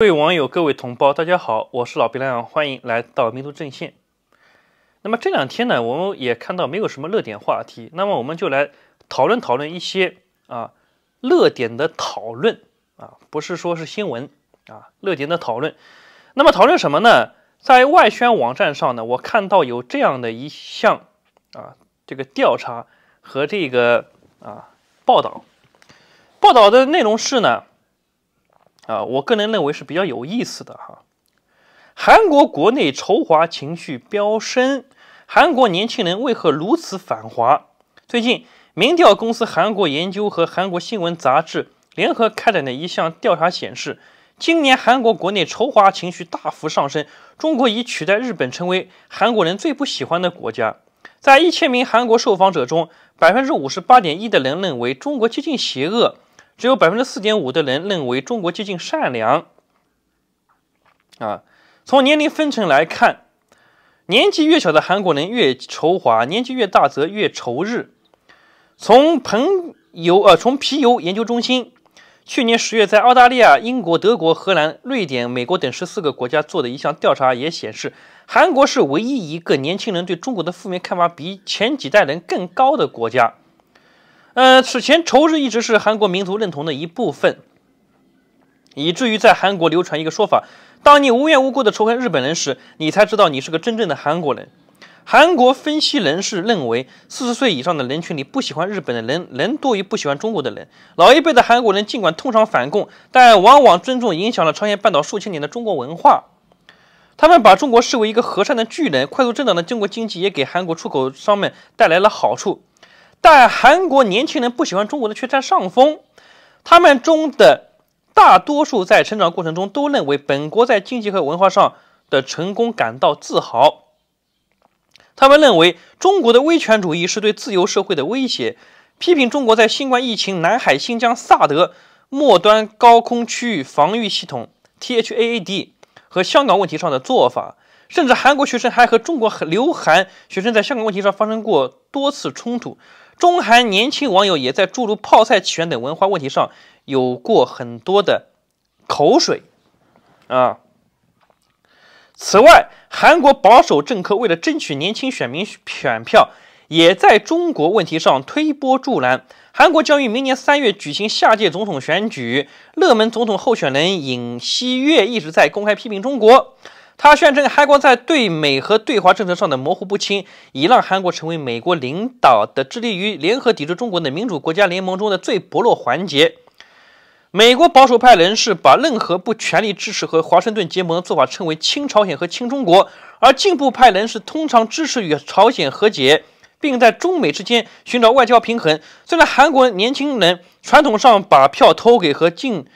各位网友，各位同胞，大家好，我是老白亮，欢迎来到民族阵线。那么这两天呢，我们也看到没有什么热点话题，那么我们就来讨论讨论一些啊热点的讨论啊，不是说是新闻啊热点的讨论。那么讨论什么呢？在外宣网站上呢，我看到有这样的一项啊这个调查和这个啊报道，报道的内容是呢。啊，我个人认为是比较有意思的哈。韩国国内仇华情绪飙升，韩国年轻人为何如此反华？最近，民调公司韩国研究和韩国新闻杂志联合开展的一项调查显示，今年韩国国内仇华情绪大幅上升，中国已取代日本成为韩国人最不喜欢的国家。在一千名韩国受访者中，百分之五十八点一的人认为中国接近邪恶。只有百分之四点五的人认为中国接近善良。啊，从年龄分层来看，年纪越小的韩国人越仇华，年纪越大则越仇日。从朋友，呃，从皮尤研究中心去年十月在澳大利亚、英国、德国、荷兰、瑞典、美国等十四个国家做的一项调查也显示，韩国是唯一一个年轻人对中国的负面看法比前几代人更高的国家。呃，此前仇日一直是韩国民族认同的一部分，以至于在韩国流传一个说法：当你无缘无故的仇恨日本人时，你才知道你是个真正的韩国人。韩国分析人士认为，四十岁以上的人群里，不喜欢日本的人人多于不喜欢中国的人。老一辈的韩国人尽管通常反共，但往往尊重影响了朝鲜半岛数千年的中国文化。他们把中国视为一个和善的巨人。快速增长的中国经济也给韩国出口商们带来了好处。但韩国年轻人不喜欢中国的却占上风，他们中的大多数在成长过程中都认为本国在经济和文化上的成功感到自豪。他们认为中国的威权主义是对自由社会的威胁，批评中国在新冠疫情、南海、新疆、萨德末端高空区域防御系统 （THAAD） 和香港问题上的做法。甚至韩国学生还和中国留韩学生在香港问题上发生过多次冲突。中韩年轻网友也在诸如泡菜起源等文化问题上有过很多的口水啊。此外，韩国保守政客为了争取年轻选民选票，也在中国问题上推波助澜。韩国将于明年三月举行下届总统选举，热门总统候选人尹锡月一直在公开批评中国。他宣称，韩国在对美和对华政策上的模糊不清，已让韩国成为美国领导的致力于联合抵制中国的民主国家联盟中的最薄弱环节。美国保守派人士把任何不全力支持和华盛顿结盟的做法称为“亲朝鲜”和“亲中国”，而进步派人士通常支持与朝鲜和解，并在中美之间寻找外交平衡。虽然韩国年轻人传统上把票投给和进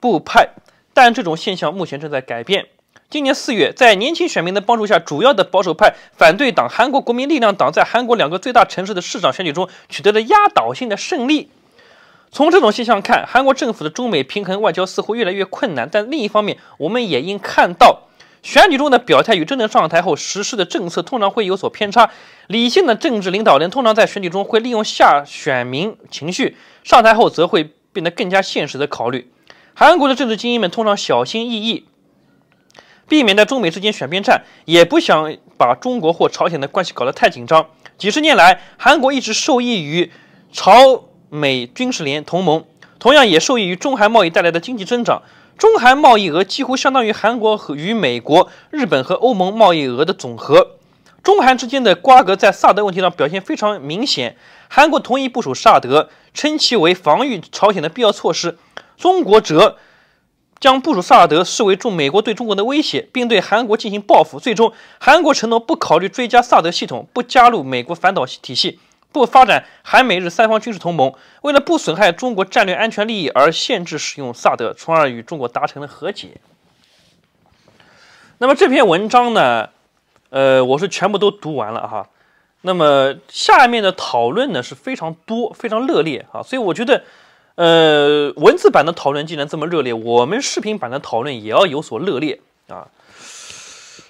步派，但这种现象目前正在改变。今年四月，在年轻选民的帮助下，主要的保守派反对党韩国国民力量党在韩国两个最大城市的市长选举中取得了压倒性的胜利。从这种现象看，韩国政府的中美平衡外交似乎越来越困难。但另一方面，我们也应看到，选举中的表态与真正上台后实施的政策通常会有所偏差。理性的政治领导人通常在选举中会利用下选民情绪，上台后则会变得更加现实的考虑。韩国的政治精英们通常小心翼翼。避免在中美之间选边站，也不想把中国或朝鲜的关系搞得太紧张。几十年来，韩国一直受益于朝美军事联同盟，同样也受益于中韩贸易带来的经济增长。中韩贸易额几乎相当于韩国与美国、日本和欧盟贸易额的总和。中韩之间的瓜葛在萨德问题上表现非常明显。韩国同意部署萨德，称其为防御朝鲜的必要措施。中国则。将部署萨德视为中美国对中国的威胁，并对韩国进行报复。最终，韩国承诺不考虑追加萨德系统，不加入美国反导体系，不发展韩美日三方军事同盟。为了不损害中国战略安全利益而限制使用萨德，从而与中国达成了和解。那么这篇文章呢？呃，我是全部都读完了哈。那么下面的讨论呢是非常多、非常热烈啊，所以我觉得。呃，文字版的讨论既然这么热烈，我们视频版的讨论也要有所热烈啊。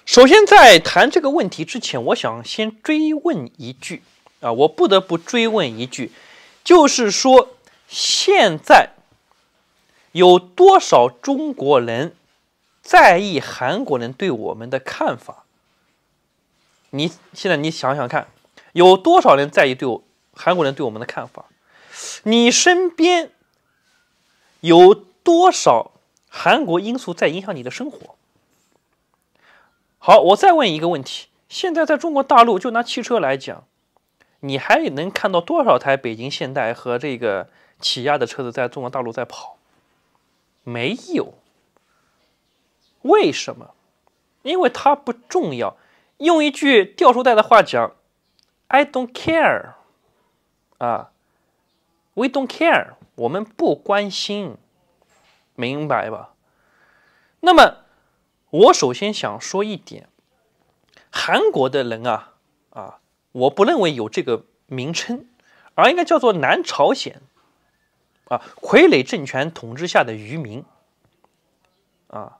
首先，在谈这个问题之前，我想先追问一句啊，我不得不追问一句，就是说现在有多少中国人在意韩国人对我们的看法？你现在你想想看，有多少人在意对我韩国人对我们的看法？你身边。有多少韩国因素在影响你的生活？好，我再问一个问题：现在在中国大陆，就拿汽车来讲，你还能看到多少台北京现代和这个起亚的车子在中国大陆在跑？没有。为什么？因为它不重要。用一句吊书袋的话讲，I don't care。啊。We don't care，我们不关心，明白吧？那么，我首先想说一点，韩国的人啊啊，我不认为有这个名称，而应该叫做南朝鲜啊，傀儡政权统治下的渔民啊。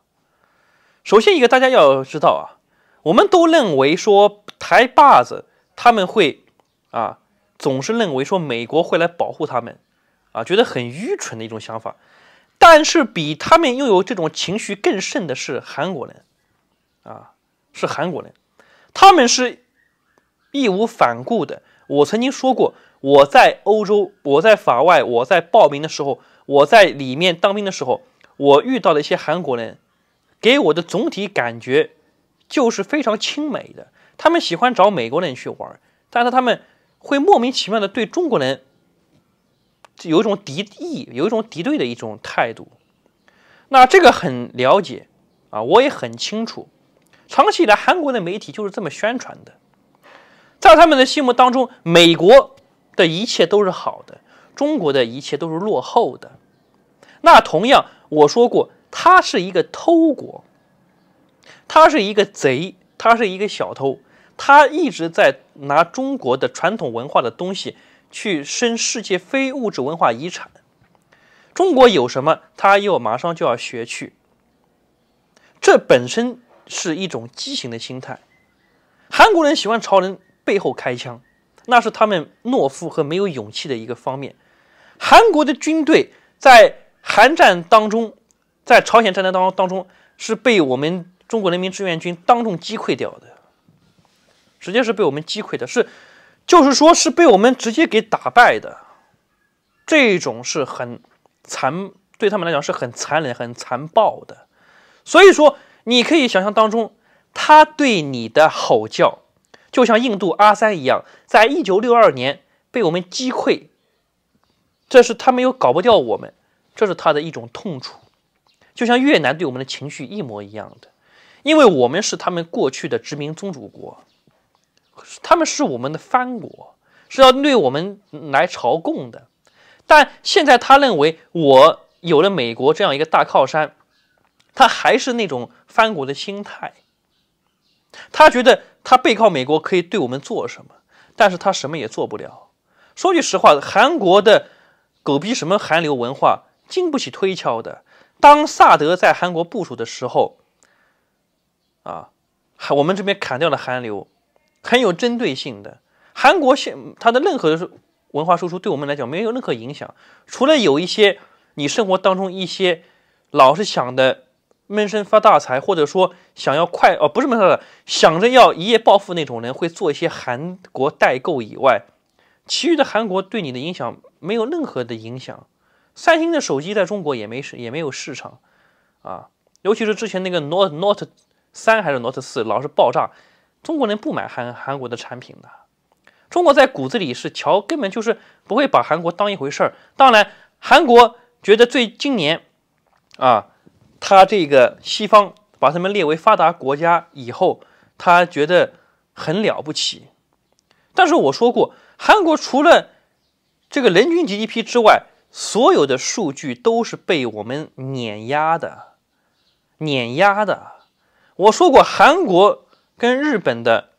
首先一个大家要知道啊，我们都认为说台巴子他们会啊。总是认为说美国会来保护他们，啊，觉得很愚蠢的一种想法。但是比他们拥有这种情绪更甚的是韩国人，啊，是韩国人，他们是义无反顾的。我曾经说过，我在欧洲，我在法外，我在报名的时候，我在里面当兵的时候，我遇到的一些韩国人，给我的总体感觉就是非常亲美的。他们喜欢找美国人去玩，但是他们。会莫名其妙的对中国人有一种敌意，有一种敌对的一种态度。那这个很了解啊，我也很清楚。长期以来，韩国的媒体就是这么宣传的。在他们的心目当中，美国的一切都是好的，中国的一切都是落后的。那同样，我说过，他是一个偷国，他是一个贼，他是一个小偷。他一直在拿中国的传统文化的东西去申世界非物质文化遗产。中国有什么，他又马上就要学去，这本身是一种畸形的心态。韩国人喜欢朝人背后开枪，那是他们懦夫和没有勇气的一个方面。韩国的军队在韩战当中，在朝鲜战争当当中是被我们中国人民志愿军当众击溃掉的。直接是被我们击溃的，是，就是说，是被我们直接给打败的。这种是很残，对他们来讲是很残忍、很残暴的。所以说，你可以想象当中，他对你的吼叫，就像印度阿三一样，在一九六二年被我们击溃。这是他们又搞不掉我们，这是他的一种痛楚。就像越南对我们的情绪一模一样的，因为我们是他们过去的殖民宗主国。他们是我们的藩国，是要对我们来朝贡的。但现在他认为我有了美国这样一个大靠山，他还是那种藩国的心态。他觉得他背靠美国可以对我们做什么，但是他什么也做不了。说句实话，韩国的狗逼什么韩流文化，经不起推敲的。当萨德在韩国部署的时候，啊，我们这边砍掉了韩流。很有针对性的，韩国现它的任何的文化输出对我们来讲没有任何影响，除了有一些你生活当中一些老是想的闷声发大财，或者说想要快哦不是闷声的想着要一夜暴富那种人会做一些韩国代购以外，其余的韩国对你的影响没有任何的影响。三星的手机在中国也没市也没有市场啊，尤其是之前那个 Note Note 三还是 Note 四老是爆炸。中国人不买韩韩国的产品的，中国在骨子里是瞧根本就是不会把韩国当一回事儿。当然，韩国觉得最今年啊，他这个西方把他们列为发达国家以后，他觉得很了不起。但是我说过，韩国除了这个人均 GDP 之外，所有的数据都是被我们碾压的，碾压的。我说过，韩国。跟日本的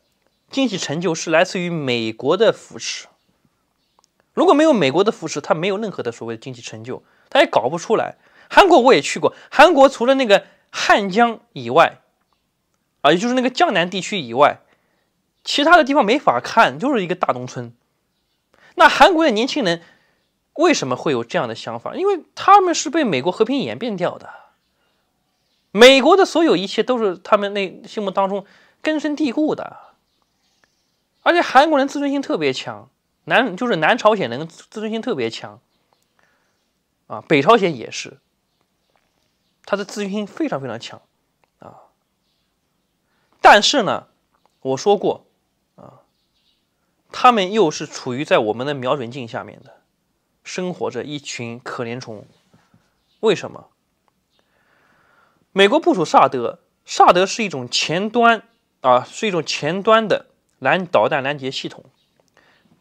经济成就是来自于美国的扶持，如果没有美国的扶持，它没有任何的所谓的经济成就，它也搞不出来。韩国我也去过，韩国除了那个汉江以外，啊，也就是那个江南地区以外，其他的地方没法看，就是一个大农村。那韩国的年轻人为什么会有这样的想法？因为他们是被美国和平演变掉的，美国的所有一切都是他们那心目当中。根深蒂固的，而且韩国人自尊心特别强，南就是南朝鲜人自尊心特别强，啊，北朝鲜也是，他的自尊心非常非常强，啊，但是呢，我说过啊，他们又是处于在我们的瞄准镜下面的，生活着一群可怜虫，为什么？美国部署萨德，萨德是一种前端。啊，是一种前端的拦导弹拦截系统，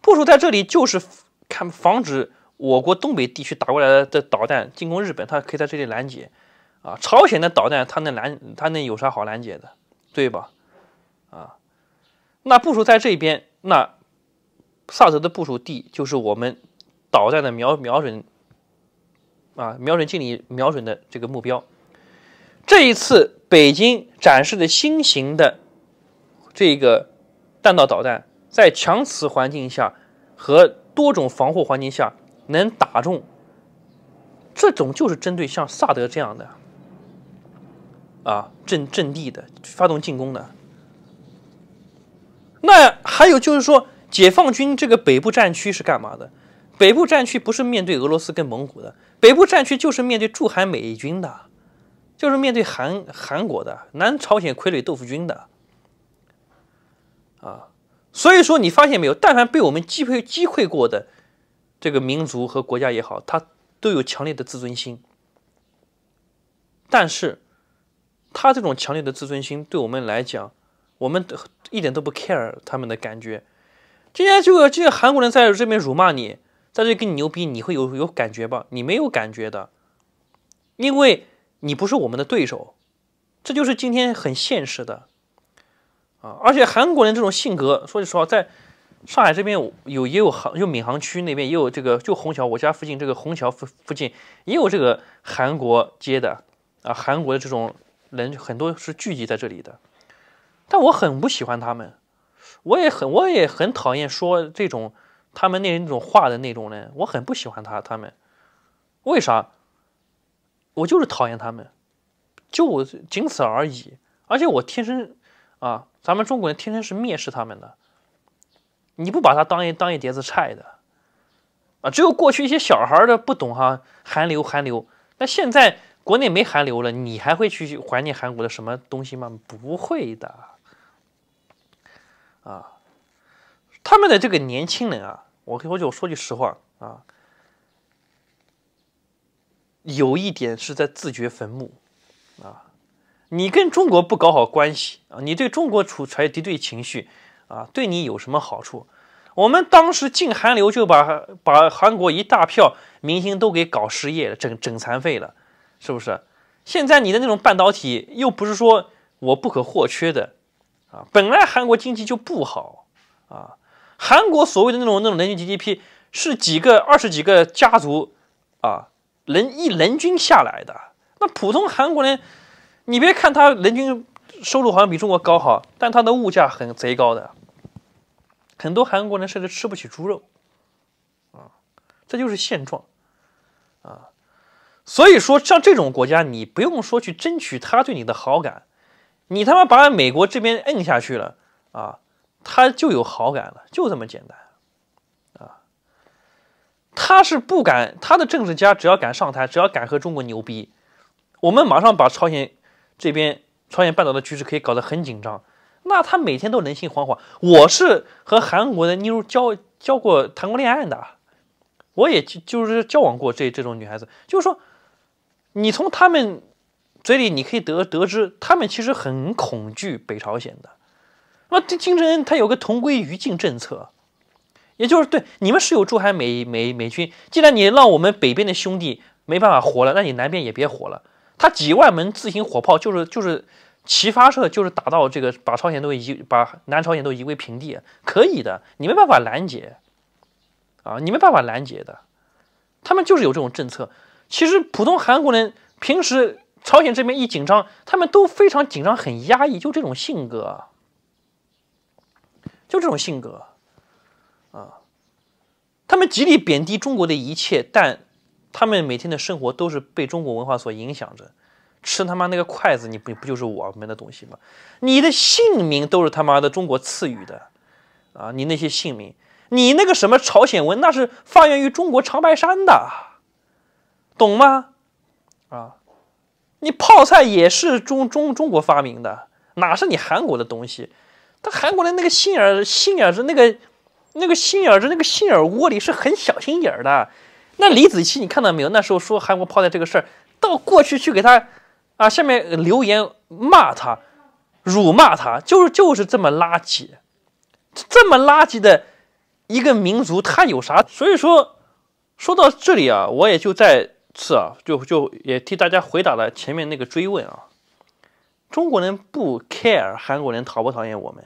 部署在这里就是看防止我国东北地区打过来的导弹进攻日本，它可以在这里拦截。啊，朝鲜的导弹，它能拦，它能有啥好拦截的，对吧？啊，那部署在这边，那萨德的部署地就是我们导弹的瞄瞄准，啊，瞄准镜里瞄准的这个目标。这一次北京展示的新型的。这个弹道导弹在强磁环境下和多种防护环境下能打中，这种就是针对像萨德这样的啊阵阵地的发动进攻的。那还有就是说，解放军这个北部战区是干嘛的？北部战区不是面对俄罗斯跟蒙古的，北部战区就是面对驻韩美军的，就是面对韩韩国的南朝鲜傀儡豆腐军的。啊，所以说你发现没有？但凡被我们击溃击溃过的这个民族和国家也好，他都有强烈的自尊心。但是，他这种强烈的自尊心对我们来讲，我们一点都不 care 他们的感觉。今天就些韩国人在这边辱骂你，在这跟你牛逼，你会有有感觉吧？你没有感觉的，因为你不是我们的对手。这就是今天很现实的。啊！而且韩国人这种性格，说句实话，在上海这边有也有航就闵行区那边也有这个，就虹桥我家附近这个虹桥附附近也有这个韩国街的啊，韩国的这种人很多是聚集在这里的。但我很不喜欢他们，我也很我也很讨厌说这种他们那那种话的那种人，我很不喜欢他他们。为啥？我就是讨厌他们，就仅此而已。而且我天生。啊，咱们中国人天生是蔑视他们的，你不把他当一当一碟子菜的，啊，只有过去一些小孩的不懂哈，韩流韩流，那现在国内没韩流了，你还会去怀念韩国的什么东西吗？不会的，啊，他们的这个年轻人啊，我我就说句实话啊，有一点是在自掘坟墓啊。你跟中国不搞好关系啊？你对中国储揣敌对情绪啊？对你有什么好处？我们当时进韩流就把把韩国一大票明星都给搞失业了，整整残废了，是不是？现在你的那种半导体又不是说我不可或缺的啊？本来韩国经济就不好啊，韩国所谓的那种那种人均 GDP 是几个二十几个家族啊人一人均下来的，那普通韩国人。你别看他人均收入好像比中国高哈，但他的物价很贼高的，很多韩国人甚至吃不起猪肉，啊，这就是现状，啊，所以说像这种国家，你不用说去争取他对你的好感，你他妈把美国这边摁下去了啊，他就有好感了，就这么简单，啊，他是不敢，他的政治家只要敢上台，只要敢和中国牛逼，我们马上把朝鲜。这边朝鲜半岛的局势可以搞得很紧张，那他每天都人心惶惶。我是和韩国的妞交交过、谈过恋爱的，我也就就是交往过这这种女孩子。就是说，你从他们嘴里，你可以得得知，他们其实很恐惧北朝鲜的。那这金金正恩他有个同归于尽政策，也就是对你们是有驻韩美美美军，既然你让我们北边的兄弟没办法活了，那你南边也别活了。他几万门自行火炮就是就是齐发射，就是打到这个把朝鲜都移，把南朝鲜都夷为平地，可以的，你没办法拦截，啊，你没办法拦截的，他们就是有这种政策。其实普通韩国人平时朝鲜这边一紧张，他们都非常紧张，很压抑，就这种性格，就这种性格，啊，他们极力贬低中国的一切，但。他们每天的生活都是被中国文化所影响着，吃他妈那个筷子，你不不就是我们的东西吗？你的姓名都是他妈的中国赐予的，啊，你那些姓名，你那个什么朝鲜文，那是发源于中国长白山的，懂吗？啊，你泡菜也是中中中国发明的，哪是你韩国的东西？他韩国的那个心眼心眼子那个那个心眼子那个心眼窝里是很小心眼儿的。那李子柒，你看到没有？那时候说韩国泡菜这个事儿，到过去去给他啊下面留言骂他，辱骂他，就是就是这么垃圾，这么垃圾的一个民族，他有啥？所以说，说到这里啊，我也就再次啊，就就也替大家回答了前面那个追问啊，中国人不 care 韩国人讨不讨厌我们，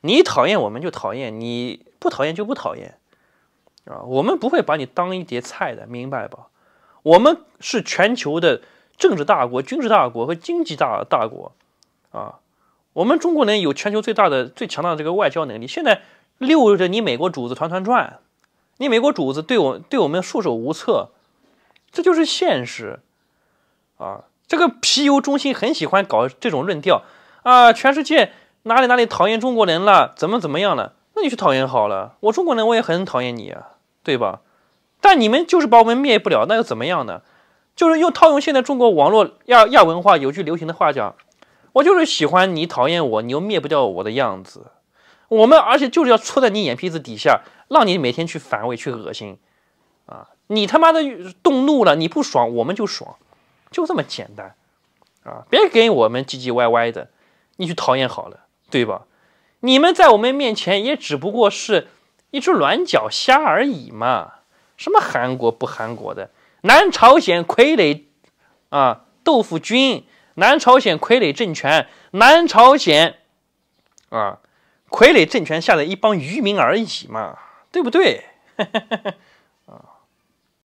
你讨厌我们就讨厌，你不讨厌就不讨厌。啊，我们不会把你当一碟菜的，明白吧？我们是全球的政治大国、军事大国和经济大大国，啊，我们中国人有全球最大的、最强大的这个外交能力。现在溜着你美国主子团团转，你美国主子对我对我们束手无策，这就是现实，啊，这个皮尤中心很喜欢搞这种论调，啊，全世界哪里哪里讨厌中国人了，怎么怎么样了？那你去讨厌好了，我中国人我也很讨厌你啊。对吧？但你们就是把我们灭不了，那又怎么样呢？就是又套用现在中国网络亚亚文化有句流行的话讲，我就是喜欢你，讨厌我，你又灭不掉我的样子。我们而且就是要戳在你眼皮子底下，让你每天去反胃去恶心啊！你他妈的动怒了，你不爽，我们就爽，就这么简单啊！别跟我们唧唧歪歪的，你去讨厌好了，对吧？你们在我们面前也只不过是。一只软脚虾而已嘛，什么韩国不韩国的南朝鲜傀儡啊，豆腐军南朝鲜傀儡政权，南朝鲜啊傀儡政权下的一帮渔民而已嘛，对不对？